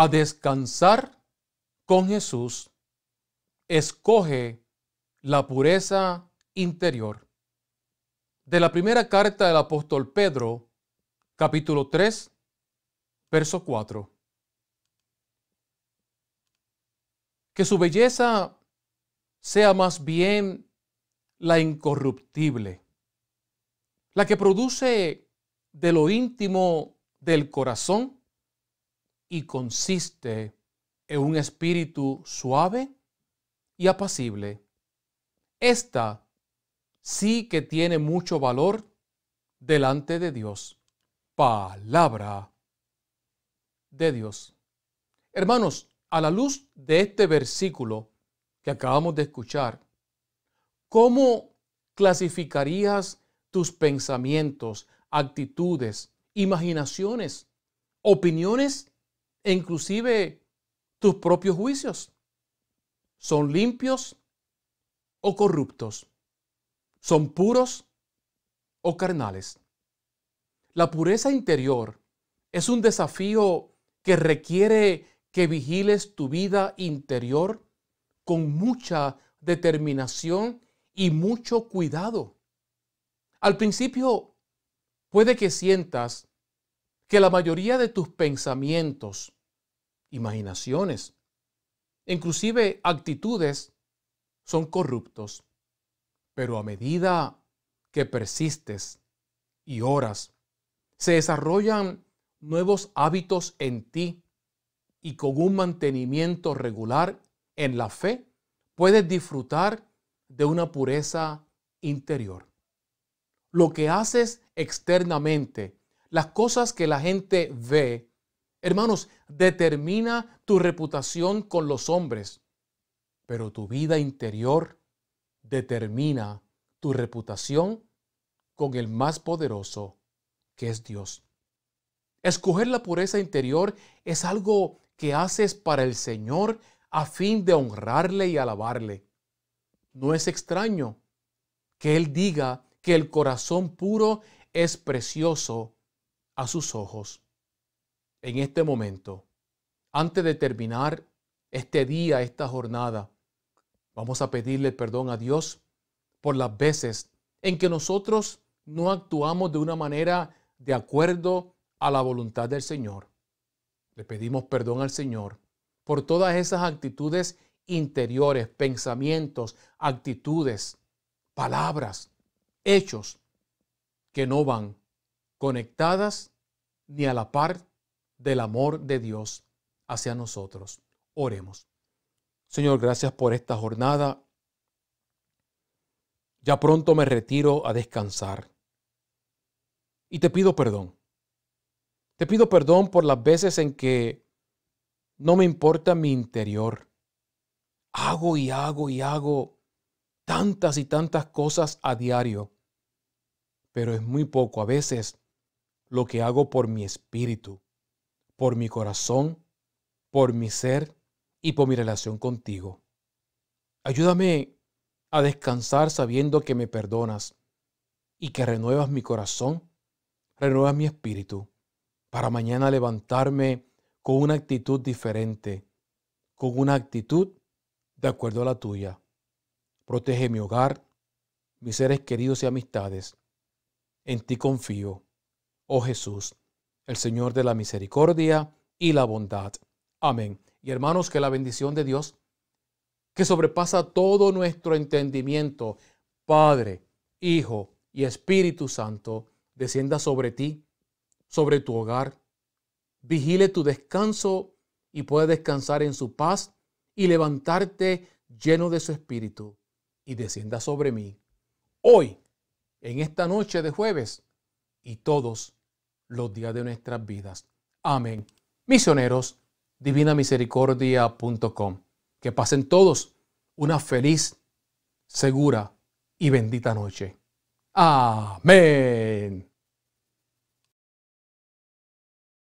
a descansar con Jesús, escoge la pureza interior. De la primera carta del apóstol Pedro, capítulo 3, verso 4. Que su belleza sea más bien la incorruptible, la que produce de lo íntimo del corazón y consiste en un espíritu suave y apacible. Esta sí que tiene mucho valor delante de Dios. Palabra de Dios. Hermanos, a la luz de este versículo que acabamos de escuchar, ¿cómo clasificarías tus pensamientos, actitudes, imaginaciones, opiniones e inclusive tus propios juicios. ¿Son limpios o corruptos? ¿Son puros o carnales? La pureza interior es un desafío que requiere que vigiles tu vida interior con mucha determinación y mucho cuidado. Al principio puede que sientas que la mayoría de tus pensamientos imaginaciones, inclusive actitudes, son corruptos. Pero a medida que persistes y oras, se desarrollan nuevos hábitos en ti y con un mantenimiento regular en la fe, puedes disfrutar de una pureza interior. Lo que haces externamente, las cosas que la gente ve, Hermanos, determina tu reputación con los hombres, pero tu vida interior determina tu reputación con el más poderoso, que es Dios. Escoger la pureza interior es algo que haces para el Señor a fin de honrarle y alabarle. No es extraño que Él diga que el corazón puro es precioso a sus ojos en este momento, antes de terminar este día, esta jornada, vamos a pedirle perdón a Dios por las veces en que nosotros no actuamos de una manera de acuerdo a la voluntad del Señor. Le pedimos perdón al Señor por todas esas actitudes interiores, pensamientos, actitudes, palabras, hechos que no van conectadas ni a la parte del amor de Dios hacia nosotros. Oremos. Señor, gracias por esta jornada. Ya pronto me retiro a descansar. Y te pido perdón. Te pido perdón por las veces en que no me importa mi interior. Hago y hago y hago tantas y tantas cosas a diario, pero es muy poco a veces lo que hago por mi espíritu por mi corazón, por mi ser y por mi relación contigo. Ayúdame a descansar sabiendo que me perdonas y que renuevas mi corazón, renuevas mi espíritu, para mañana levantarme con una actitud diferente, con una actitud de acuerdo a la tuya. Protege mi hogar, mis seres queridos y amistades. En ti confío, oh Jesús el Señor de la misericordia y la bondad. Amén. Y hermanos, que la bendición de Dios, que sobrepasa todo nuestro entendimiento, Padre, Hijo y Espíritu Santo, descienda sobre ti, sobre tu hogar, vigile tu descanso y pueda descansar en su paz y levantarte lleno de su espíritu y descienda sobre mí hoy, en esta noche de jueves y todos los días de nuestras vidas. Amén. Misioneros, divinamisericordia.com. Que pasen todos una feliz, segura y bendita noche. Amén.